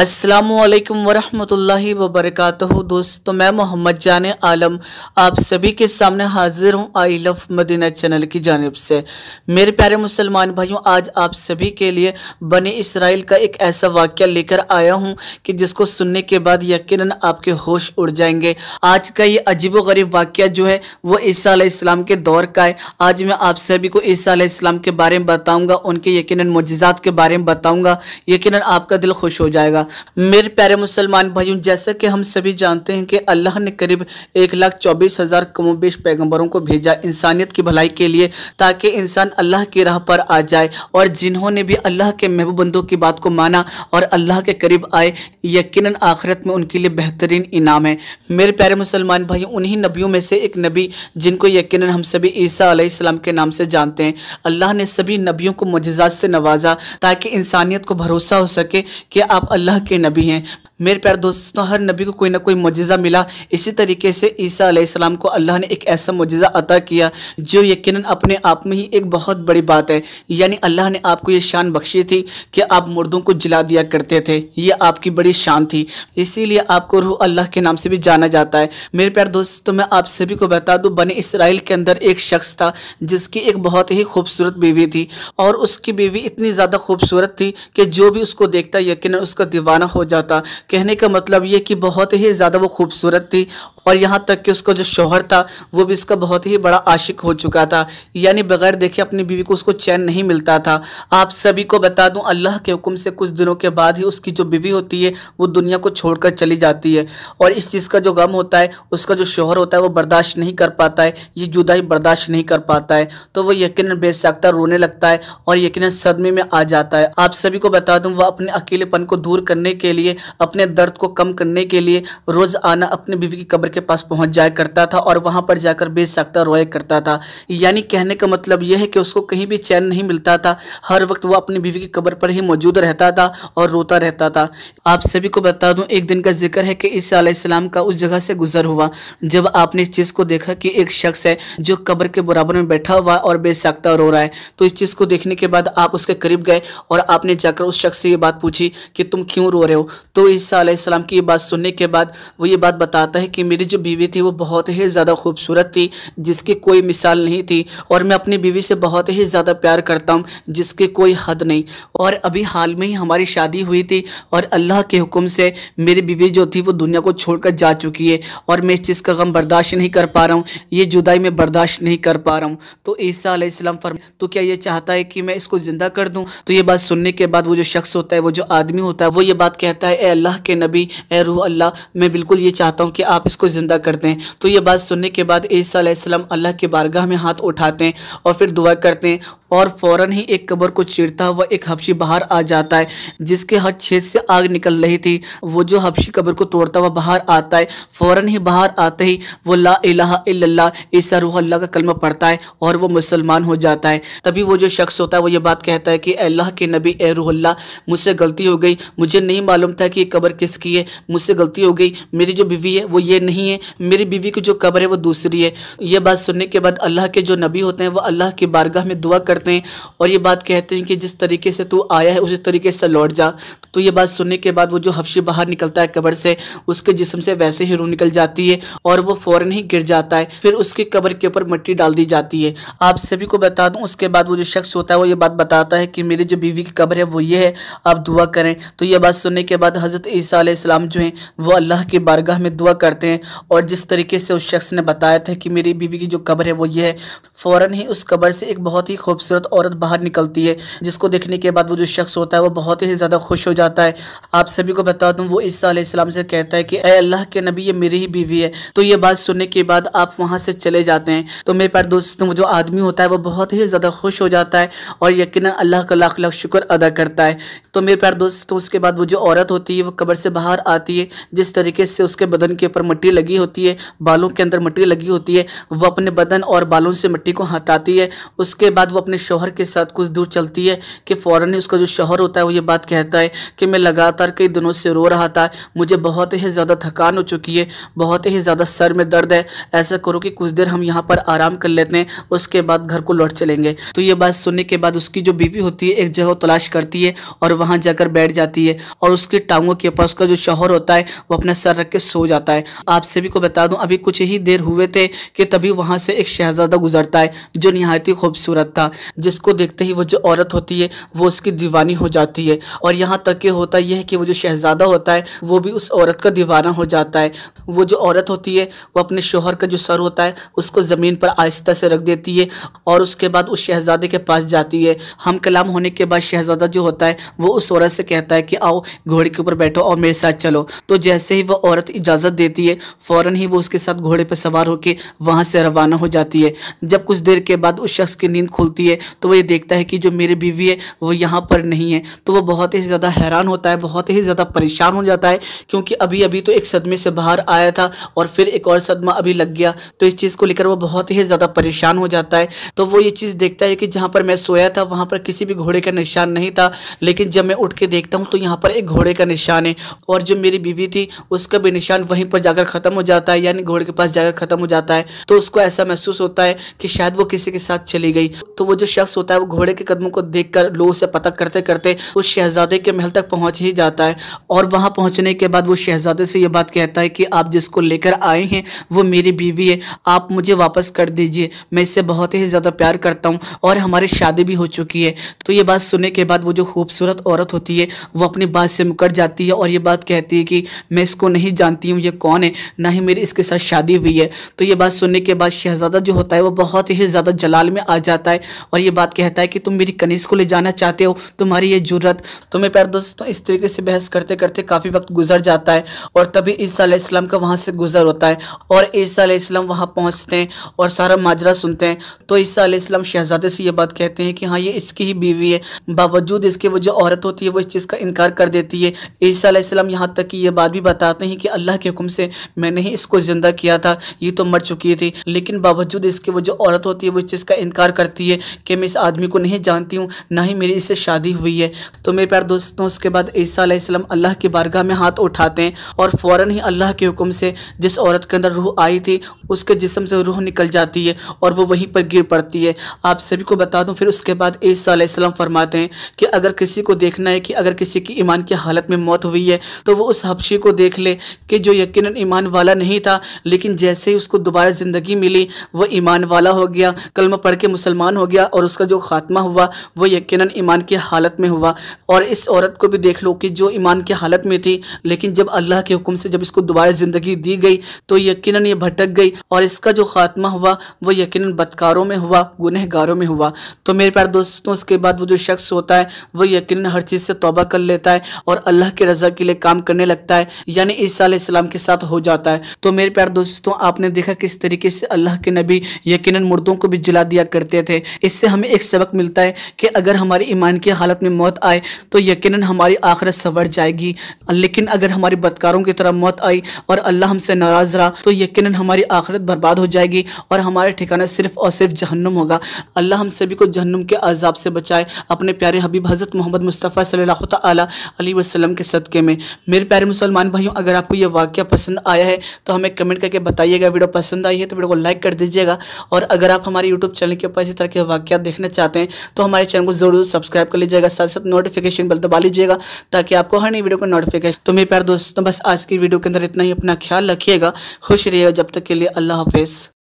السلام علیکم ورحمۃ اللہ وبرکاتہ دوستو میں محمد جان عالم آپ سبھی کے سامنے حاضر ہوں آئی لف مدینہ چینل کی جانب سے میرے پیارے مسلمان بھائیوں آج آپ سبھی کے لیے بنی اسرائیل کا ایک ایسا واقعہ لے کر آیا ہوں کہ جس کو سننے کے بعد یقیناً آپ کے ہوش اڑ جائیں گے آج کا یہ عجیب و غریب واقعہ جو ہے وہ عیسیٰ علیہ السلام کے دور کا ہے آج میں آپ سبھی کو عیسیٰ علیہ السلام کے بارے میں بتاؤں گا ان کے یقیناً مجزات کے بارے میں بتاؤں گا یقیناً آپ کا دل خوش ہو جائے گا میرے پیارے مسلمان بھائیوں جیسا کہ ہم سبھی جانتے ہیں کہ اللہ نے قریب ایک لاکھ چوبیس ہزار کم و بیش پیغمبروں کو بھیجا انسانیت کی بھلائی کے لیے تاکہ انسان اللہ کی راہ پر آ جائے اور جنہوں نے بھی اللہ کے محبوب بندوں کی بات کو مانا اور اللہ کے قریب آئے یقیناً آخرت میں ان کے لیے بہترین انعام ہے میرے پیارے مسلمان بھائی انہی نبیوں میں سے ایک نبی جن کو یقیناً ہم سبھی عیسیٰ علیہ السلام کے نام سے جانتے ہیں اللہ نے سبھی نبیوں کو مجزات سے نوازا تاکہ انسانیت کو بھروسہ ہو سکے کہ آپ اللہ اللہ کے نبی ہیں میرے پیار دوستوں ہر نبی کو کوئی نہ کوئی مجزہ ملا اسی طریقے سے عیسیٰ علیہ السلام کو اللہ نے ایک ایسا مجزہ عطا کیا جو یقیناً اپنے آپ میں ہی ایک بہت بڑی بات ہے یعنی اللہ نے آپ کو یہ شان بخشی تھی کہ آپ مردوں کو جلا دیا کرتے تھے یہ آپ کی بڑی شان تھی اسی لیے آپ کو روح اللہ کے نام سے بھی جانا جاتا ہے میرے پیار دوستوں میں آپ سبھی کو بتا دوں بنی اسرائیل کے اندر ایک شخص تھا جس کی ایک بہت ہی خوبصورت بیوی تھی اور اس کی بیوی اتنی زیادہ خوبصورت تھی کہ جو بھی اس کو دیکھتا یقیناً اس کا دیوانہ ہو جاتا کہنے کا مطلب یہ کہ بہت ہی زیادہ وہ خوبصورت تھی اور یہاں تک کہ اس کا جو شوہر تھا وہ بھی اس کا بہت ہی بڑا عاشق ہو چکا تھا یعنی بغیر دیکھے اپنی بیوی کو اس کو چین نہیں ملتا تھا آپ سبھی کو بتا دوں اللہ کے حکم سے کچھ دنوں کے بعد ہی اس کی جو بیوی ہوتی ہے وہ دنیا کو چھوڑ کر چلی جاتی ہے اور اس چیز کا جو غم ہوتا ہے اس کا جو شوہر ہوتا ہے وہ برداشت نہیں کر پاتا ہے یہ جدائی ہی برداشت نہیں کر پاتا ہے تو وہ یقیناً بے ساختہ رونے لگتا ہے اور یقیناً صدمے میں آ جاتا ہے آپ سبھی کو بتا دوں وہ اپنے اکیلے پن کو دور کرنے کے لیے اپنے درد کو کم کرنے کے لیے روز آنا اپنی بیوی کی قبر کے پاس پہنچ جایا کرتا تھا اور وہاں پر جا کر بے سکتا روئے کرتا تھا یعنی کہنے کا مطلب یہ ہے کہ اس کو کہیں بھی چین نہیں ملتا تھا ہر وقت وہ اپنی بیوی کی قبر پر ہی موجود رہتا تھا اور روتا رہتا تھا آپ کو بتا دوں ایک دن کا ذکر ہے کہ اس علیہ السلام کا جگہ سے گزر ہوا جب آپ نے اس چیز کو دیکھا کہ ایک شخص ہے جو قبر کے برابر میں بیٹھا ہوا اور بے سکتا رو رہا ہے تو اس چیز کو دیکھنے کے بعد آپ اس کے قریب گئے اور آپ نے جا کر اس شخص سے یہ بات پوچھی کہ تم کیوں رو رہے ہو تو عیسیٰ علیہ السلام کی یہ بات سننے کے بعد وہ یہ بات بتاتا ہے کہ میری میری جو بیوی تھی وہ بہت ہی زیادہ خوبصورت تھی جس کی کوئی مثال نہیں تھی اور میں اپنی بیوی سے بہت ہی زیادہ پیار کرتا ہوں جس کی کوئی حد نہیں اور ابھی حال میں ہی ہماری شادی ہوئی تھی اور اللہ کے حکم سے میری بیوی جو تھی وہ دنیا کو چھوڑ کر جا چکی ہے اور میں اس چیز کا غم برداشت نہیں کر پا رہا ہوں یہ جدائی میں برداشت نہیں کر پا رہا ہوں تو عیسیٰ علیہ السلام فرم تو کیا یہ چاہتا ہے کہ میں اس کو زندہ کر دوں تو یہ بات سننے کے بعد وہ جو شخص ہوتا ہے وہ جو آدمی ہوتا ہے وہ یہ بات کہتا ہے اے اللہ کے نبی اے روح اللہ میں بالکل یہ چاہتا ہوں کہ آپ اس کو زندہ کرتے ہیں تو یہ بات سننے کے بعد عیسیٰ علیہ السلام اللہ کے بارگاہ میں ہاتھ اٹھاتے ہیں اور پھر دعا کرتے ہیں اور فوراً ایک قبر کو چیرتا ہوا ایک حبشی باہر آ جاتا ہے جس کے ہر چھیت سے آگ نکل رہی تھی وہ جو حبشی قبر کو توڑتا ہوا باہر آتا ہے فوراً باہر آتے ہی وہ لا الہ الا اللہ عیسیٰ روح اللہ کا کلمہ پڑھتا ہے اور وہ مسلمان ہو جاتا ہے تبھی وہ جو شخص ہوتا ہے وہ یہ بات کہتا ہے کہ اے اللہ کے نبی اے روح اللہ مجھ سے غلطی ہو گئی مجھے نہیں معلوم تھا کہ یہ قبر کس کی ہے مجھ سے غلطی ہو گئی میری جو بیوی ہے وہ یہ نہیں نہیں ہے میری بیوی کی جو قبر ہے وہ دوسری ہے یہ بات سننے کے بعد اللہ کے جو نبی ہوتے ہیں وہ اللہ کی بارگاہ میں دعا کرتے ہیں اور یہ بات کہتے ہیں کہ جس طریقے سے تو آیا ہے اسی طریقے سے لوٹ جا تو یہ بات سننے کے بعد وہ جو حفشی باہر نکلتا ہے قبر سے اس کے جسم سے ویسے ہی روح نکل جاتی ہے اور وہ فوراً ہی گر جاتا ہے پھر اس کی قبر کے اوپر مٹی ڈال دی جاتی ہے آپ سبھی کو بتا دوں اس کے بعد وہ جو شخص ہوتا ہے وہ یہ بات بتاتا ہے کہ میری جو بیوی کی قبر ہے وہ یہ ہے آپ دعا کریں تو یہ بات سننے کے بعد حضرت عیسیٰ علیہ السلام جو ہیں وہ اللہ کی بارگاہ میں دعا کرتے ہیں اور جس طریقے سے اس شخص نے بتایا تھا کہ میری بیوی کی جو قبر ہے وہ یہ ہے فوراً ہی اس قبر سے ایک بہت ہی خوبصورت عورت باہر نکلتی ہے جس کو دیکھنے کے بعد وہ جو شخص ہوتا ہے وہ بہت ہی زیادہ خوش ہو جاتا ہے آپ سبھی کو بتا دوں وہ عیسیٰ علیہ السلام سے کہتا ہے کہ اے اللہ کے نبی یہ میری ہی بیوی ہے تو یہ بات سننے کے بعد آپ وہاں سے چلے جاتے ہیں تو میرے پیر دوست جو آدمی ہوتا ہے وہ بہت ہی زیادہ خوش ہو جاتا ہے اور یقیناً اللہ کا لاکھ لاکھ شکر ادا کرتا ہے تو میرے پیر دوست اس کے بعد وہ جو عورت ہوتی ہے وہ قبر سے باہر آتی ہے جس طریقے سے اس کے بدن کے اوپر مٹی لگ لگی ہوتی ہے بالوں کے اندر مٹی لگی ہوتی ہے وہ اپنے بدن اور بالوں سے مٹی کو ہٹاتی ہے اس کے بعد وہ اپنے شوہر کے ساتھ کچھ دور چلتی ہے کہ فوراً اس کا جو شوہر ہوتا ہے وہ یہ بات کہتا ہے کہ میں لگاتار کئی دنوں سے رو رہا تھا مجھے بہت ہی زیادہ تھکان ہو چکی ہے بہت ہی زیادہ سر میں درد ہے ایسا کرو کہ کچھ دیر ہم یہاں پر آرام کر لیتے ہیں اس کے بعد گھر کو لوٹ چلیں گے تو یہ بات سننے کے بعد اس کی جو بیوی ہوتی ہے ایک جگہ تلاش کرتی ہے اور وہاں جا کر بیٹھ جاتی ہے اور اس کی ٹانگوں کے پاس اس کا جو شوہر ہوتا ہے وہ اپنا سر رکھ کے سو جاتا ہے آپ آپ سے بھی کو بتا دوں ابھی کچھ ہی دیر ہوئے تھے کہ تبھی وہاں سے ایک شہزادہ گزرتا ہے جو نہایت ہی خوبصورت تھا جس کو دیکھتے ہی وہ جو عورت ہوتی ہے وہ اس کی دیوانی ہو جاتی ہے اور یہاں تک کہ ہوتا یہ ہے کہ وہ جو شہزادہ ہوتا ہے وہ بھی اس عورت کا دیوانہ ہو جاتا ہے وہ جو عورت ہوتی ہے وہ اپنے شوہر کا جو سر ہوتا ہے اس کو زمین پر آہستہ سے رکھ دیتی ہے اور اس کے بعد اس شہزادے کے پاس جاتی ہے ہم کلام ہونے کے بعد شہزادہ جو ہوتا ہے وہ اس عورت سے کہتا ہے کہ آؤ گھوڑے کے اوپر بیٹھو اور میرے ساتھ چلو تو جیسے ہی وہ عورت اجازت دیتی ہے فوراں ہی وہ اس کے ساتھ گھوڑے پہ سوار ہو کے وہاں سے روانہ ہو جاتی ہے جب کچھ دیر کے بعد اس شخص کی نیند کھلتی ہے تو وہ یہ دیکھتا ہے کہ جو میری بیوی ہے وہ یہاں پر نہیں ہے تو وہ بہت ہی زیادہ حیران ہوتا ہے بہت ہی زیادہ پریشان ہو جاتا ہے کیونکہ ابھی ابھی تو ایک صدمے سے باہر آیا تھا اور پھر ایک اور صدمہ ابھی لگ گیا تو اس چیز کو لے کر وہ بہت ہی زیادہ پریشان ہو جاتا ہے تو وہ یہ چیز دیکھتا ہے کہ جہاں پر میں سویا تھا وہاں پر کسی بھی گھوڑے کا نشان نہیں تھا لیکن جب میں اٹھ کے دیکھتا ہوں تو یہاں پر ایک گھوڑے کا نشان ہے اور جو میری بیوی تھی اس کا بھی نشان وہیں پر جا کر ختم ختم ہو جاتا ہے یعنی گھوڑے کے پاس جا کر ختم ہو جاتا ہے تو اس کو ایسا محسوس ہوتا ہے کہ شاید وہ کسی کے ساتھ چلی گئی تو وہ جو شخص ہوتا ہے وہ گھوڑے کے قدموں کو دیکھ کر لوگوں سے پتہ کرتے کرتے اس شہزادے کے محل تک پہنچ ہی جاتا ہے اور وہاں پہنچنے کے بعد وہ شہزادے سے یہ بات کہتا ہے کہ آپ جس کو لے کر آئے ہیں وہ میری بیوی ہے آپ مجھے واپس کر دیجئے میں اس سے بہت ہی زیادہ پیار کرتا ہوں اور ہماری شادی بھی ہو چکی ہے تو یہ بات سننے کے بعد وہ جو خوبصورت عورت ہوتی ہے وہ اپنی بات سے مکر جاتی ہے اور یہ بات کہتی ہے کہ میں اس کو نہیں جانتی ہوں یہ کون ہے نہ ہی میری اس کے ساتھ شادی ہوئی ہے تو یہ بات سننے کے بعد شہزادہ جو ہوتا ہے وہ بہت ہی زیادہ جلال میں آ جاتا ہے اور یہ بات کہتا ہے کہ تم میری کنیز کو لے جانا چاہتے ہو تمہاری یہ جورت تمہیں پیار دوستوں اس طریقے سے بحث کرتے کرتے کافی وقت گزر جاتا ہے اور تبھی عیسیٰ علیہ السلام کا وہاں سے گزر ہوتا ہے اور عیسیٰ علیہ السلام وہاں پہنچتے ہیں اور سارا ماجرہ سنتے ہیں تو عیسیٰ علیہ السلام شہزادے سے یہ بات کہتے ہیں کہ ہاں یہ اس کی ہی بیوی ہے باوجود اس کے وہ جو عورت ہوتی ہے وہ اس چیز کا انکار کر دیتی ہے عیسیٰ علیہ السلام یہاں تک کہ یہ بات بھی بتاتے ہیں کہ اللہ کے حکم سے میں نے ہی اس کو زندہ کیا تھا یہ تو مر چکی تھی لیکن باوجود اس کے وہ جو عورت ہوتی ہے وہ اس چیز کا انکار کرتی ہے کہ میں اس آدمی کو نہیں جانتی ہوں نہ ہی میری اس سے شادی ہوئی ہے تو میرے پیار دوستوں اس کے بعد عیسیٰ علیہ السلام اللہ کی بارگاہ میں ہاتھ اٹھاتے ہیں اور فوراً اللہ کے حکم سے جس عورت کے اندر روح آئی تھی اس کے جسم سے روح نکل جاتی ہے اور وہ وہیں پر گر پڑتی ہے آپ سبھی کو بتا دوں پھر اس کے بعد عیسیٰ علیہ السلام فرماتے ہیں کہ اگر کسی کو دیکھنا ہے کہ اگر کسی کی ایمان کی حالت میں موت ہوئی ہے تو وہ اس حبشی کو دیکھ لے کہ جو یقیناً ایمان والا نہیں تھا لیکن جیسے ہی اس کو دوبارہ زندگی ملی وہ ایمان والا ہو گیا کلمہ پڑھ کے مسلمان ہو گیا اور اس کا جو خاتمہ ہوا وہ یقیناً ایمان کی حالت میں ہوا اور اس عورت کو بھی دیکھ لو کہ جو ایمان کی حالت میں تھی لیکن جب اللہ کے حکم سے جب اس کو دوبارہ زندگی دی گئی تو یقیناً یہ بھٹک گئی اور اس کا جو خاتمہ ہوا وہ یقیناً بدکاروں میں ہوا گنہ گاروں میں ہوا تو میرے پیار دوستوں اس کے بعد وہ جو شخص ہوتا ہے وہ یقیناً ہر چیز سے توبہ کر لیتا ہے اور اللہ کے رضا کے لیے کام کرنے لگتا ہے یعنی عیسیٰ علیہ السلام کے ساتھ ہو جاتا جاتا ہے تو میرے پیار دوستوں آپ نے دیکھا کس طریقے سے اللہ کے نبی یقیناً مردوں کو بھی جلا دیا کرتے تھے اس سے ہمیں ایک سبق ملتا ہے کہ اگر ہماری ایمان کی حالت میں موت آئے تو یقیناً ہماری آخرت سنور جائے گی لیکن اگر ہماری بدکاروں کی طرح موت آئی اور اللہ ہم سے ناراض رہا تو یقیناً ہماری آخرت برباد ہو جائے گی اور ہمارے ٹھکانہ صرف اور صرف جہنم ہوگا اللہ ہم سبھی کو جہنم کے عذاب سے بچائے اپنے پیارے حبیب حضرت محمد مصطفیٰ صلی اللہ تعالیٰ علیہ وسلم کے صدقے میں میرے پیارے مسلمان بھائیوں اگر آپ کو یہ واقعہ پسند آیا ہے ہے تو ہمیں کمنٹ کر کے بتائیے گا ویڈیو پسند آئی ہے تو ویڈیو کو لائک کر دیجیے گا اور اگر آپ ہمارے یوٹیوب چینل کے اوپر اسی طرح کے واقعات دیکھنا چاہتے ہیں تو ہمارے چینل کو ضرور سبسکرائب کر لیجیے گا ساتھ ساتھ نوٹیفکیشن بل دبا لیجیے گا تاکہ آپ کو ہر نئی ویڈیو کو نوٹیفکیشن تو میرے پیار دوستوں بس آج کی ویڈیو کے اندر اتنا ہی اپنا خیال رکھیے گا خوش رہیے جب تک کے لیے اللہ حافظ